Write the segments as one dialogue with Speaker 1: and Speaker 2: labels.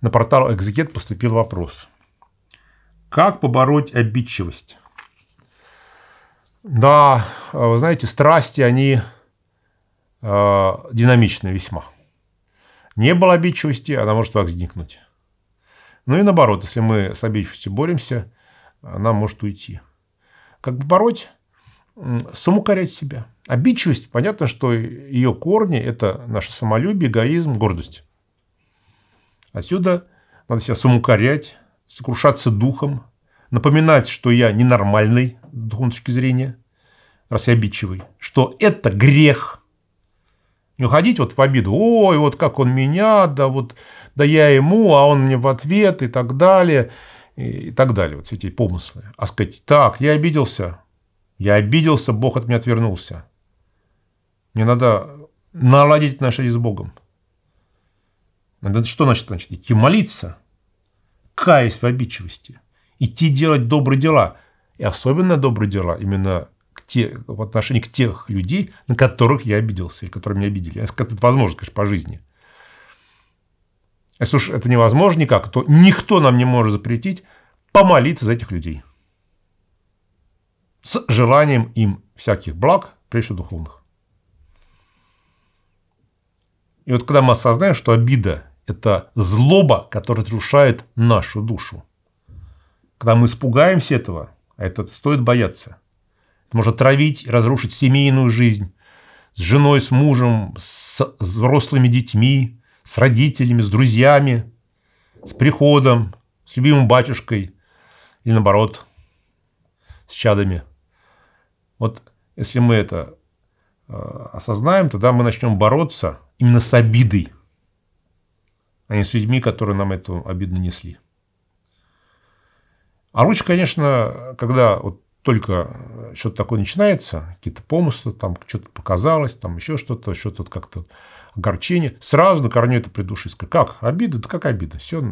Speaker 1: на портал «Экзекет» поступил вопрос. Как побороть обидчивость? Да, э, вы знаете, страсти, они э, динамичны весьма. Не было обидчивости, она может возникнуть. Ну и наоборот, если мы с обидчивостью боремся, она может уйти. Как побороть? Самукорять себя. Обидчивость, понятно, что ее корни – это наше самолюбие, эгоизм, гордость. Отсюда надо себя самукорять, сокрушаться духом, напоминать, что я ненормальный с духовной точки зрения, раз я обидчивый, что это грех. Не уходить вот в обиду. Ой, вот как он меня, да вот, да я ему, а он мне в ответ и так далее. И, и так далее. Вот эти помыслы. А сказать, так, я обиделся. Я обиделся, Бог от меня отвернулся. Мне надо наладить отношения с Богом. Это что значит? значит? Идти молиться, каясь в обидчивости, идти делать добрые дела. И особенно добрые дела именно к те, в отношении к тех людей, на которых я обиделся, или которые меня обидели. это возможно, конечно, по жизни. Если уж это невозможно никак, то никто нам не может запретить помолиться за этих людей. С желанием им всяких благ, прежде всего духовных. И вот когда мы осознаем, что обида это злоба, которая разрушает нашу душу. Когда мы испугаемся этого, а это стоит бояться, это может травить, разрушить семейную жизнь с женой, с мужем, с взрослыми детьми, с родителями, с друзьями, с приходом, с любимым батюшкой или, наоборот, с чадами. Вот если мы это э, осознаем, тогда мы начнем бороться именно с обидой – а не с людьми, которые нам эту обиду нанесли. А лучше, конечно, когда вот только что-то такое начинается, какие-то помыслы, там что-то показалось, там еще что-то, что-то как-то огорчение, сразу на корню это придушить. Как? Обида? Да как обида? Все.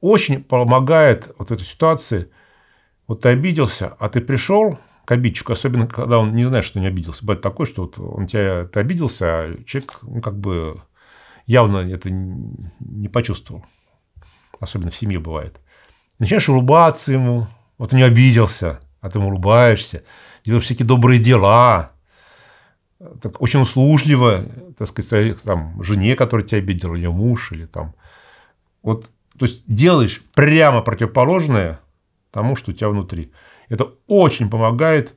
Speaker 1: Очень помогает вот этой ситуации. Вот ты обиделся, а ты пришел к обидчику, особенно когда он не знает, что не обиделся. Бывает такое, что вот он тебя, ты обиделся, а человек ну, как бы явно это не почувствовал. Особенно в семье бывает. Начинаешь улыбаться ему. Вот он не обиделся, а ты ему улыбаешься. Делаешь всякие добрые дела. Так, очень услужливо, так сказать, там, жене, которая тебя обидела, или муж, или там. Вот, то есть, делаешь прямо противоположное тому, что у тебя внутри. Это очень помогает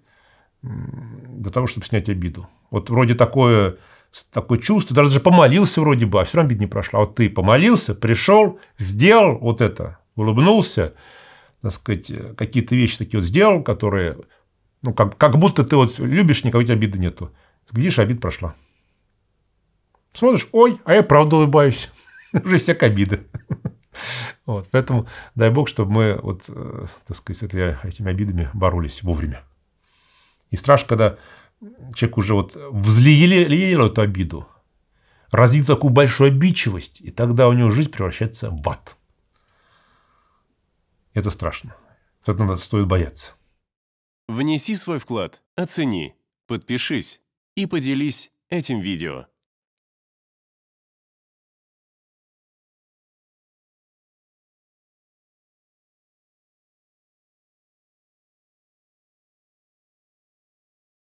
Speaker 1: для того, чтобы снять обиду. Вот вроде такое такое чувство, даже помолился вроде бы, а все равно обид не прошла. Вот ты помолился, пришел, сделал вот это, улыбнулся, так сказать, э, какие-то вещи такие вот сделал, которые, ну, как, как будто ты вот любишь, никакой обиды нету. Глядишь, обид прошла. Смотришь, ой, а я правда улыбаюсь. Уже всякая обида. Вот, поэтому дай бог, чтобы мы вот, э, так сказать, с этими обидами боролись вовремя. И страшно, когда человек уже вот взлелеял эту обиду, развил такую большую обидчивость, и тогда у него жизнь превращается в ад. Это страшно. Это надо, стоит бояться. Внеси свой вклад, оцени, подпишись и поделись этим видео.